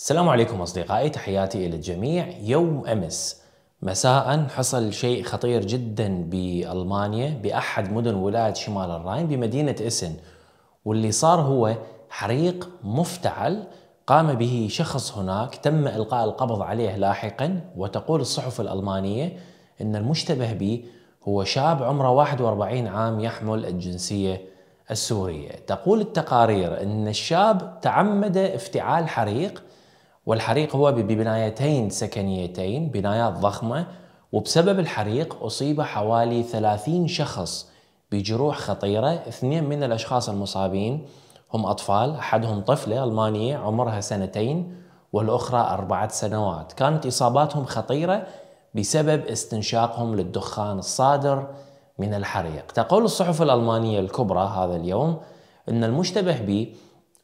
السلام عليكم أصدقائي تحياتي إلى الجميع يوم أمس مساء حصل شيء خطير جدا بألمانيا بأحد مدن ولاية شمال الراين بمدينة إسن واللي صار هو حريق مفتعل قام به شخص هناك تم إلقاء القبض عليه لاحقا وتقول الصحف الألمانية أن المشتبه به هو شاب عمره 41 عام يحمل الجنسية السورية تقول التقارير أن الشاب تعمد افتعال حريق والحريق هو ببنايتين سكنيتين بنايات ضخمة وبسبب الحريق أصيب حوالي 30 شخص بجروح خطيرة اثنين من الأشخاص المصابين هم أطفال أحدهم طفلة ألمانية عمرها سنتين والأخرى أربعة سنوات كانت إصاباتهم خطيرة بسبب استنشاقهم للدخان الصادر من الحريق تقول الصحف الألمانية الكبرى هذا اليوم أن المشتبه به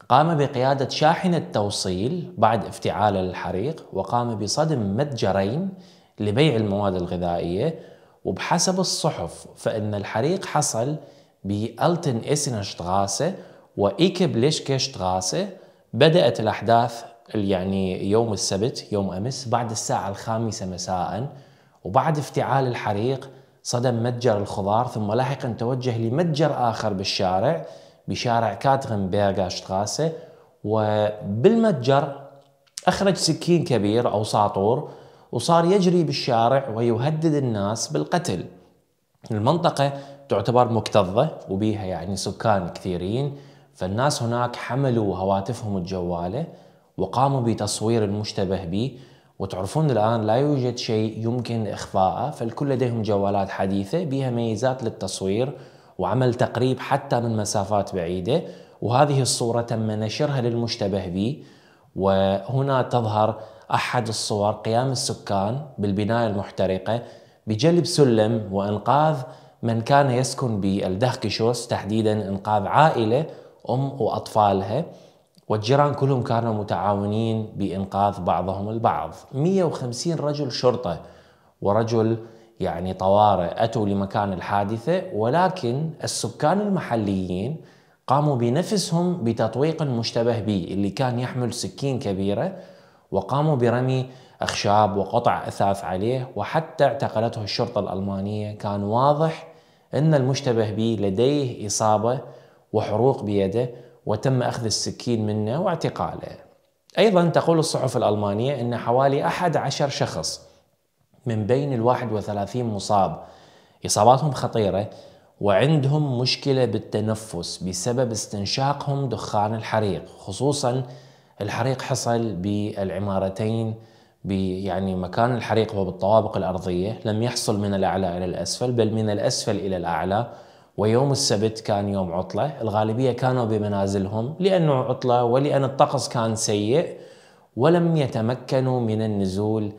قام بقيادة شاحنة توصيل بعد افتعال الحريق وقام بصدم متجرين لبيع المواد الغذائية وبحسب الصحف فإن الحريق حصل بألتن إسنشتغاسة شتغاسة وإيكبليشكي شتغاسة بدأت الأحداث يعني يوم السبت يوم أمس بعد الساعة الخامسة مساء وبعد افتعال الحريق صدم متجر الخضار ثم لاحقا توجه لمتجر آخر بالشارع بشارع كاترنبرغا شتراسة وبالمتجر أخرج سكين كبير أو ساطور وصار يجري بالشارع ويهدد الناس بالقتل المنطقة تعتبر مكتظة وبيها يعني سكان كثيرين فالناس هناك حملوا هواتفهم الجوالة وقاموا بتصوير المشتبه به وتعرفون الآن لا يوجد شيء يمكن إخفاءه فالكل لديهم جوالات حديثة بها ميزات للتصوير وعمل تقريب حتى من مسافات بعيدة وهذه الصورة تم نشرها للمشتبه به وهنا تظهر أحد الصور قيام السكان بالبناية المحترقة بجلب سلم وإنقاذ من كان يسكن بالدهكشوس تحديدا إنقاذ عائلة أم وأطفالها والجيران كلهم كانوا متعاونين بإنقاذ بعضهم البعض 150 رجل شرطة ورجل يعني طوارئ أتوا لمكان الحادثة ولكن السكان المحليين قاموا بنفسهم بتطويق المشتبه به اللي كان يحمل سكين كبيرة وقاموا برمي أخشاب وقطع أثاث عليه وحتى اعتقلته الشرطة الألمانية كان واضح أن المشتبه به لديه إصابة وحروق بيده وتم أخذ السكين منه واعتقاله أيضا تقول الصحف الألمانية أن حوالي 11 شخص من بين ال 31 مصاب إصاباتهم خطيرة وعندهم مشكلة بالتنفس بسبب استنشاقهم دخان الحريق خصوصا الحريق حصل بالعمارتين يعني مكان الحريق هو بالطوابق الأرضية لم يحصل من الأعلى إلى الأسفل بل من الأسفل إلى الأعلى ويوم السبت كان يوم عطلة الغالبية كانوا بمنازلهم لأنه عطلة ولأن الطقس كان سيء ولم يتمكنوا من النزول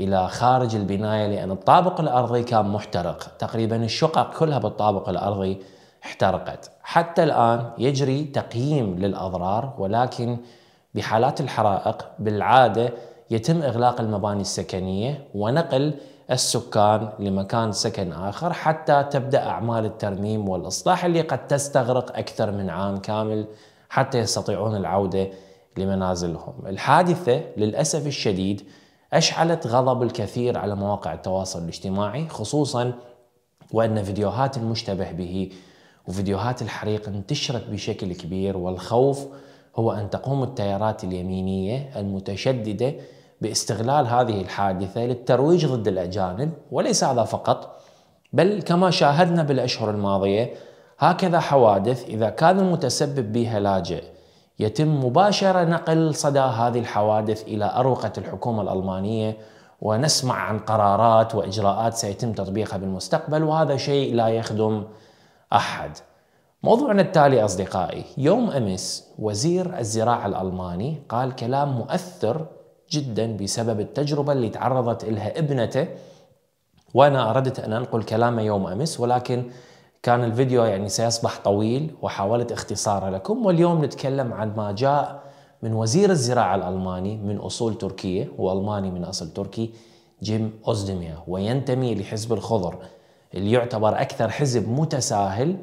الى خارج البنايه لان الطابق الارضي كان محترق، تقريبا الشقق كلها بالطابق الارضي احترقت. حتى الان يجري تقييم للاضرار ولكن بحالات الحرائق بالعاده يتم اغلاق المباني السكنيه ونقل السكان لمكان سكن اخر حتى تبدا اعمال الترميم والاصلاح اللي قد تستغرق اكثر من عام كامل حتى يستطيعون العوده لمنازلهم. الحادثه للاسف الشديد أشعلت غضب الكثير على مواقع التواصل الاجتماعي خصوصا وأن فيديوهات المشتبه به وفيديوهات الحريق انتشرت بشكل كبير والخوف هو أن تقوم التيارات اليمينية المتشددة باستغلال هذه الحادثة للترويج ضد الأجانب وليس هذا فقط بل كما شاهدنا بالأشهر الماضية هكذا حوادث إذا كان المتسبب بها لاجئ يتم مباشرة نقل صدى هذه الحوادث إلى أروقة الحكومة الألمانية ونسمع عن قرارات وإجراءات سيتم تطبيقها بالمستقبل وهذا شيء لا يخدم أحد موضوعنا التالي أصدقائي يوم أمس وزير الزراعة الألماني قال كلام مؤثر جدا بسبب التجربة اللي تعرضت لها ابنته وأنا أردت أن أنقل كلامه يوم أمس ولكن كان الفيديو يعني سيصبح طويل وحاولت اختصاره لكم واليوم نتكلم عن ما جاء من وزير الزراعة الألماني من أصول تركية هو ألماني من أصل تركي جيم أوزدميا وينتمي لحزب الخضر اللي يعتبر أكثر حزب متساهل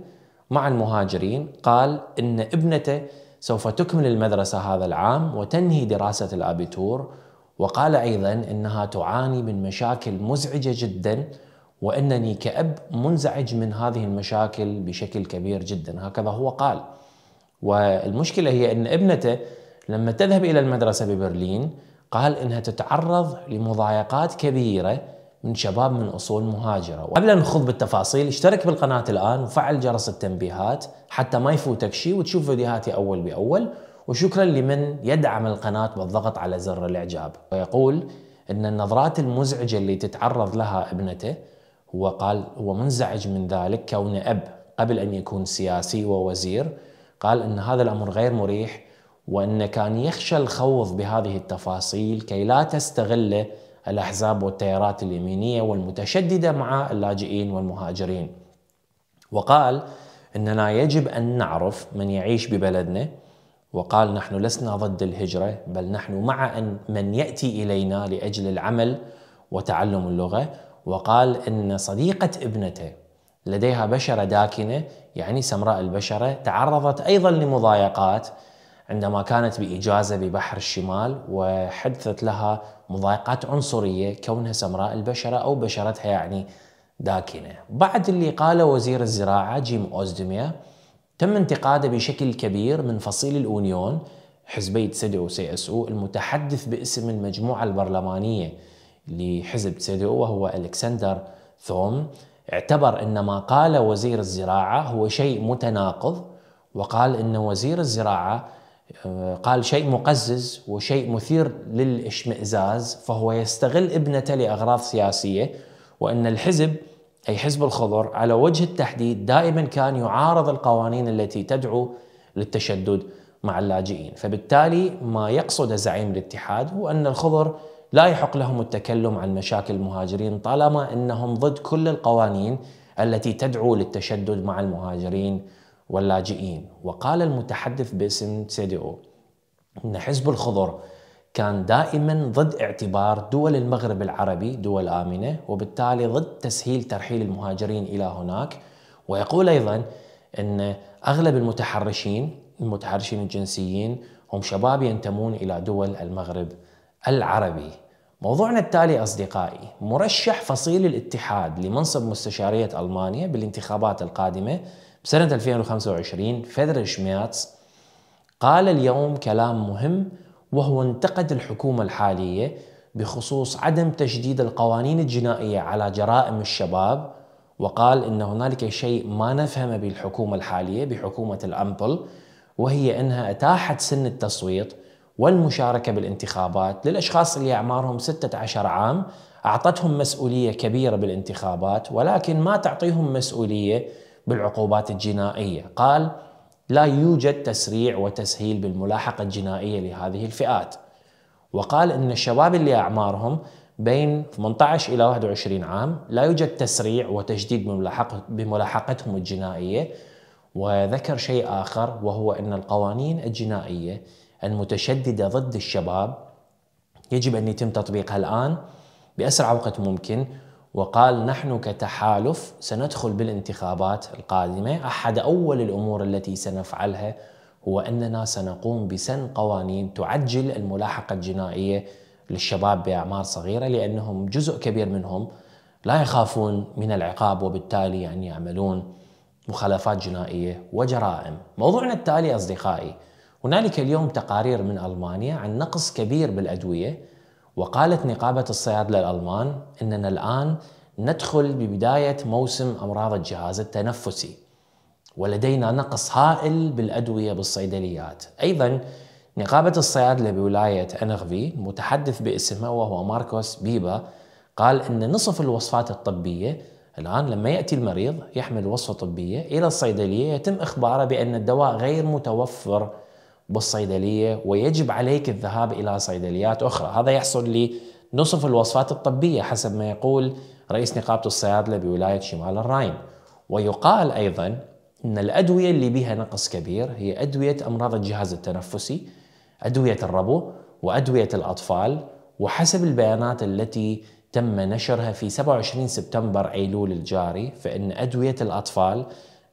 مع المهاجرين قال إن ابنته سوف تكمل المدرسة هذا العام وتنهي دراسة الأبيتور وقال أيضا إنها تعاني من مشاكل مزعجة جداً وانني كاب منزعج من هذه المشاكل بشكل كبير جدا هكذا هو قال والمشكله هي ان ابنته لما تذهب الى المدرسه ببرلين قال انها تتعرض لمضايقات كبيره من شباب من اصول مهاجره، وقبل ان نخوض بالتفاصيل اشترك بالقناه الان وفعل جرس التنبيهات حتى ما يفوتك شيء وتشوف فيديوهاتي اول باول، وشكرا لمن يدعم القناه بالضغط على زر الاعجاب، ويقول ان النظرات المزعجه اللي تتعرض لها ابنته هو قال هو منزعج من ذلك كونه أب قبل أن يكون سياسي ووزير قال أن هذا الأمر غير مريح وأنه كان يخشى الخوض بهذه التفاصيل كي لا تستغله الأحزاب والتيارات اليمينية والمتشددة مع اللاجئين والمهاجرين وقال أننا يجب أن نعرف من يعيش ببلدنا وقال نحن لسنا ضد الهجرة بل نحن مع أن من يأتي إلينا لأجل العمل وتعلم اللغة وقال إن صديقة ابنته لديها بشرة داكنة يعني سمراء البشرة تعرضت أيضا لمضايقات عندما كانت بإجازة ببحر الشمال وحدثت لها مضايقات عنصرية كونها سمراء البشرة أو بشرتها يعني داكنة بعد اللي قاله وزير الزراعة جيم أوزدمير تم انتقاده بشكل كبير من فصيل الأونيون حزبي سدع سي اس او المتحدث باسم المجموعة البرلمانية لحزب سيدو وهو ألكسندر ثوم اعتبر أن ما قال وزير الزراعة هو شيء متناقض وقال أن وزير الزراعة آه، قال شيء مقزز وشيء مثير للاشمئزاز فهو يستغل ابنته لأغراض سياسية وأن الحزب أي حزب الخضر على وجه التحديد دائما كان يعارض القوانين التي تدعو للتشدد مع اللاجئين فبالتالي ما يقصد زعيم الاتحاد هو أن الخضر لا يحق لهم التكلم عن مشاكل المهاجرين طالما انهم ضد كل القوانين التي تدعو للتشدد مع المهاجرين واللاجئين وقال المتحدث باسم سيديو ان حزب الخضر كان دائما ضد اعتبار دول المغرب العربي دول امنه وبالتالي ضد تسهيل ترحيل المهاجرين الى هناك ويقول ايضا ان اغلب المتحرشين المتحرشين الجنسيين هم شباب ينتمون الى دول المغرب العربي موضوعنا التالي أصدقائي مرشح فصيل الاتحاد لمنصب مستشارية ألمانيا بالانتخابات القادمة بسنة 2025 فيدريش شمياتس قال اليوم كلام مهم وهو انتقد الحكومة الحالية بخصوص عدم تجديد القوانين الجنائية على جرائم الشباب وقال ان هنالك شيء ما نفهمه بالحكومة الحاليه بحكومه الامبل وهي انها اتاحت سن التصويت والمشاركة بالانتخابات للأشخاص اللي أعمارهم 16 عام أعطتهم مسؤولية كبيرة بالانتخابات ولكن ما تعطيهم مسؤولية بالعقوبات الجنائية قال لا يوجد تسريع وتسهيل بالملاحقة الجنائية لهذه الفئات وقال أن الشباب اللي أعمارهم بين 18 إلى 21 عام لا يوجد تسريع وتجديد بملاحقتهم الجنائية وذكر شيء آخر وهو أن القوانين الجنائية المتشددة ضد الشباب يجب أن يتم تطبيقها الآن بأسرع وقت ممكن وقال نحن كتحالف سندخل بالانتخابات القادمة أحد أول الأمور التي سنفعلها هو أننا سنقوم بسن قوانين تعجل الملاحقة الجنائية للشباب بأعمار صغيرة لأنهم جزء كبير منهم لا يخافون من العقاب وبالتالي يعني يعملون مخالفات جنائية وجرائم موضوعنا التالي أصدقائي هنالك اليوم تقارير من ألمانيا عن نقص كبير بالأدوية وقالت نقابة الصيادلة الألمان أننا الآن ندخل ببداية موسم أمراض الجهاز التنفسي ولدينا نقص هائل بالأدوية بالصيدليات أيضا نقابة الصيادلة بولاية أنغفي متحدث باسمها وهو ماركوس بيبا قال أن نصف الوصفات الطبية الآن لما يأتي المريض يحمل وصفة طبية إلى الصيدلية يتم إخباره بأن الدواء غير متوفر بالصيدليه ويجب عليك الذهاب الى صيدليات اخرى، هذا يحصل لنصف الوصفات الطبيه حسب ما يقول رئيس نقابه الصيادله بولايه شمال الراين. ويقال ايضا ان الادويه اللي بها نقص كبير هي ادويه امراض الجهاز التنفسي، ادويه الربو، وادويه الاطفال، وحسب البيانات التي تم نشرها في 27 سبتمبر ايلول الجاري فان ادويه الاطفال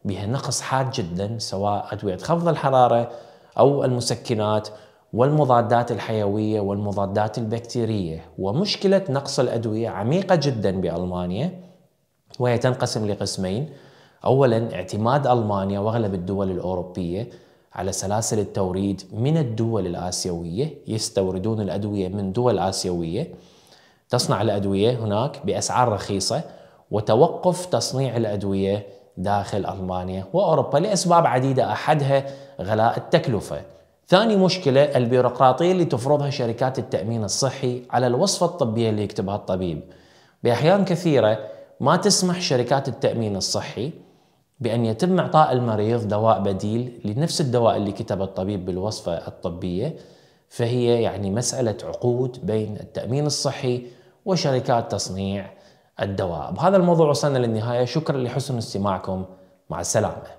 بها نقص حاد جدا سواء ادويه خفض الحراره أو المسكنات والمضادات الحيوية والمضادات البكتيرية ومشكلة نقص الأدوية عميقة جدا بألمانيا وهي تنقسم لقسمين أولا اعتماد ألمانيا وأغلب الدول الأوروبية على سلاسل التوريد من الدول الآسيوية يستوردون الأدوية من دول آسيوية تصنع الأدوية هناك بأسعار رخيصة وتوقف تصنيع الأدوية داخل ألمانيا وأوروبا لأسباب عديدة أحدها غلاء التكلفة ثاني مشكلة البيروقراطية اللي تفرضها شركات التأمين الصحي على الوصفة الطبية اللي يكتبها الطبيب بأحيان كثيرة ما تسمح شركات التأمين الصحي بأن يتم إعطاء المريض دواء بديل لنفس الدواء اللي كتبه الطبيب بالوصفة الطبية فهي يعني مسألة عقود بين التأمين الصحي وشركات تصنيع الدواء بهذا الموضوع وصلنا للنهاية شكرا لحسن استماعكم مع السلامة